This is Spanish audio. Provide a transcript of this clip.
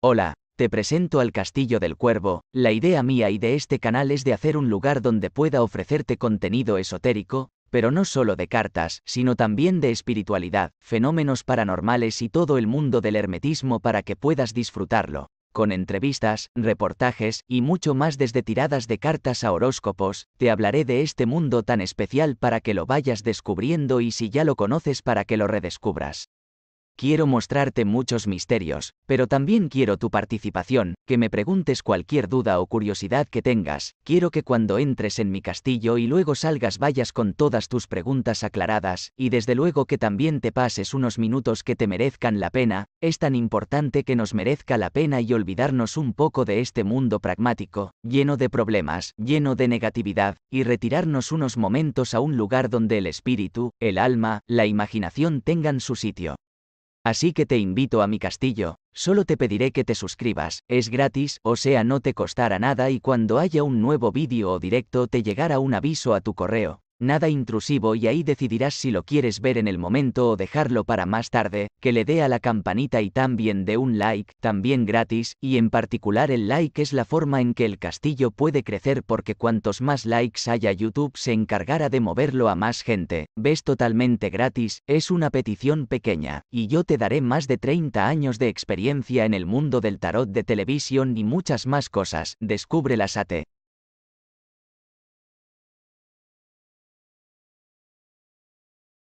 Hola, te presento al Castillo del Cuervo, la idea mía y de este canal es de hacer un lugar donde pueda ofrecerte contenido esotérico, pero no solo de cartas, sino también de espiritualidad, fenómenos paranormales y todo el mundo del hermetismo para que puedas disfrutarlo, con entrevistas, reportajes y mucho más desde tiradas de cartas a horóscopos, te hablaré de este mundo tan especial para que lo vayas descubriendo y si ya lo conoces para que lo redescubras. Quiero mostrarte muchos misterios, pero también quiero tu participación, que me preguntes cualquier duda o curiosidad que tengas, quiero que cuando entres en mi castillo y luego salgas vayas con todas tus preguntas aclaradas, y desde luego que también te pases unos minutos que te merezcan la pena, es tan importante que nos merezca la pena y olvidarnos un poco de este mundo pragmático, lleno de problemas, lleno de negatividad, y retirarnos unos momentos a un lugar donde el espíritu, el alma, la imaginación tengan su sitio. Así que te invito a mi castillo, solo te pediré que te suscribas, es gratis, o sea no te costará nada y cuando haya un nuevo vídeo o directo te llegará un aviso a tu correo nada intrusivo y ahí decidirás si lo quieres ver en el momento o dejarlo para más tarde, que le dé a la campanita y también de un like, también gratis, y en particular el like es la forma en que el castillo puede crecer porque cuantos más likes haya YouTube se encargará de moverlo a más gente, ves totalmente gratis, es una petición pequeña, y yo te daré más de 30 años de experiencia en el mundo del tarot de televisión y muchas más cosas, descúbrelas a te.